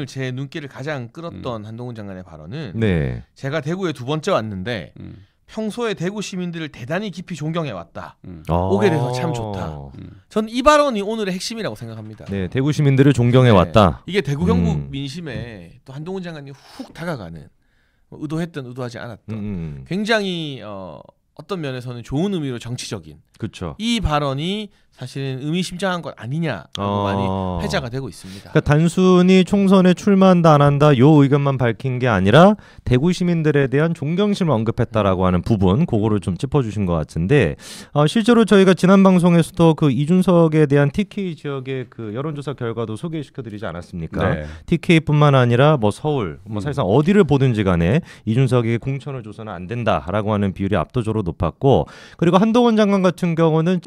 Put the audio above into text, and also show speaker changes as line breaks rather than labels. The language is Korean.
오늘 제 눈길을 가장 끌었던 음. 한동훈 장관의 발언은 네. 제가 대구에 두 번째 왔는데 음. 평소에 대구 시민들을 대단히 깊이 존경해 왔다. 음. 오게 돼서 참 좋다. 아. 음. 전이 발언이 오늘의 핵심이라고 생각합니다. 네,
대구 시민들을 존경해 네. 왔다. 이게 대구 경북
음. 민심에 또 한동훈 장관이 훅 다가가는 뭐 의도했던 의도하지 않았던 음, 굉장히 어, 어떤 면에서는 좋은 의미로 정치적인
그쵸. 이
발언이 사실은 의미심장한 것 아니냐라고 어... 많이 회자가 되고 있습니다.
그러니까 단순히 총선에 출마한다 안 한다 요 의견만 밝힌 게 아니라 대구 시민들에 대한 존경심을 언급했다라고 하는 부분 그거를 좀 짚어주신 것 같은데 어, 실제로 저희가 지난 방송에서도 그 이준석에 대한 TK 지역의 그 여론조사 결과도 소개시켜드리지 않았습니까? 네. TK뿐만 아니라 뭐 서울 뭐 음. 사실상 어디를 보든지 간에 이준석에게 공천을 줘서는 안 된다라고 하는 비율이 압도적으로 높았고 그리고 한동훈 장관 같은 경우는